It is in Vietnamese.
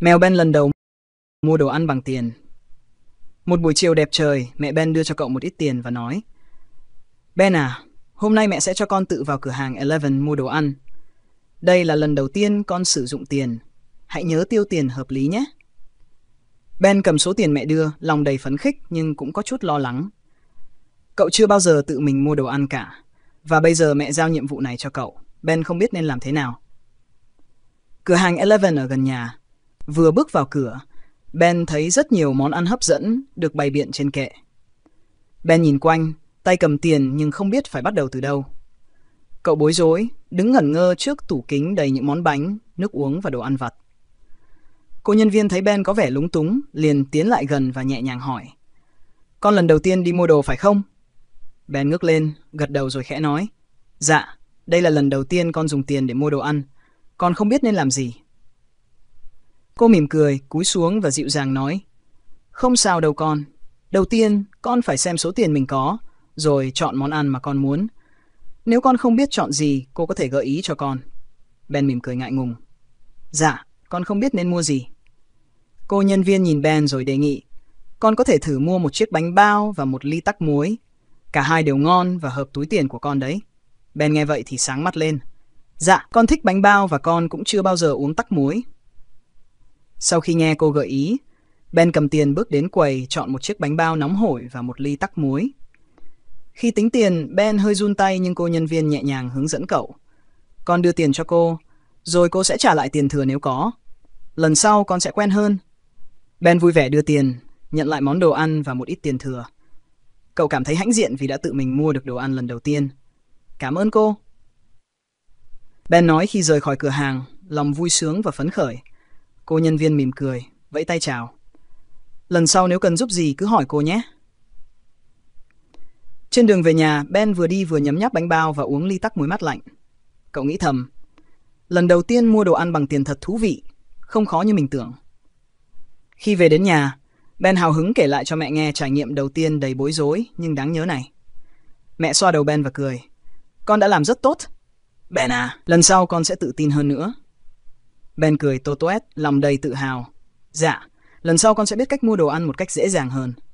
Mèo Ben lần đầu mua đồ ăn bằng tiền. Một buổi chiều đẹp trời, mẹ Ben đưa cho cậu một ít tiền và nói Ben à, hôm nay mẹ sẽ cho con tự vào cửa hàng Eleven mua đồ ăn. Đây là lần đầu tiên con sử dụng tiền. Hãy nhớ tiêu tiền hợp lý nhé. Ben cầm số tiền mẹ đưa, lòng đầy phấn khích nhưng cũng có chút lo lắng. Cậu chưa bao giờ tự mình mua đồ ăn cả. Và bây giờ mẹ giao nhiệm vụ này cho cậu. Ben không biết nên làm thế nào. Cửa hàng Eleven ở gần nhà, Vừa bước vào cửa, Ben thấy rất nhiều món ăn hấp dẫn được bày biện trên kệ. Ben nhìn quanh, tay cầm tiền nhưng không biết phải bắt đầu từ đâu. Cậu bối rối, đứng ngẩn ngơ trước tủ kính đầy những món bánh, nước uống và đồ ăn vặt. Cô nhân viên thấy Ben có vẻ lúng túng, liền tiến lại gần và nhẹ nhàng hỏi. Con lần đầu tiên đi mua đồ phải không? Ben ngước lên, gật đầu rồi khẽ nói. Dạ, đây là lần đầu tiên con dùng tiền để mua đồ ăn. Con không biết nên làm gì, Cô mỉm cười, cúi xuống và dịu dàng nói. Không sao đâu con. Đầu tiên, con phải xem số tiền mình có, rồi chọn món ăn mà con muốn. Nếu con không biết chọn gì, cô có thể gợi ý cho con. Ben mỉm cười ngại ngùng. Dạ, con không biết nên mua gì. Cô nhân viên nhìn Ben rồi đề nghị. Con có thể thử mua một chiếc bánh bao và một ly tắc muối. Cả hai đều ngon và hợp túi tiền của con đấy. Ben nghe vậy thì sáng mắt lên. Dạ, con thích bánh bao và con cũng chưa bao giờ uống tắc muối. Sau khi nghe cô gợi ý, Ben cầm tiền bước đến quầy chọn một chiếc bánh bao nóng hổi và một ly tắc muối. Khi tính tiền, Ben hơi run tay nhưng cô nhân viên nhẹ nhàng hướng dẫn cậu. Con đưa tiền cho cô, rồi cô sẽ trả lại tiền thừa nếu có. Lần sau con sẽ quen hơn. Ben vui vẻ đưa tiền, nhận lại món đồ ăn và một ít tiền thừa. Cậu cảm thấy hãnh diện vì đã tự mình mua được đồ ăn lần đầu tiên. Cảm ơn cô. Ben nói khi rời khỏi cửa hàng, lòng vui sướng và phấn khởi. Cô nhân viên mỉm cười, vẫy tay chào. Lần sau nếu cần giúp gì cứ hỏi cô nhé. Trên đường về nhà, Ben vừa đi vừa nhấm nháp bánh bao và uống ly tắc muối mát lạnh. Cậu nghĩ thầm, lần đầu tiên mua đồ ăn bằng tiền thật thú vị, không khó như mình tưởng. Khi về đến nhà, Ben hào hứng kể lại cho mẹ nghe trải nghiệm đầu tiên đầy bối rối nhưng đáng nhớ này. Mẹ xoa đầu Ben và cười. Con đã làm rất tốt. Ben à, lần sau con sẽ tự tin hơn nữa. Ben cười tô toét, lòng đầy tự hào. Dạ, lần sau con sẽ biết cách mua đồ ăn một cách dễ dàng hơn.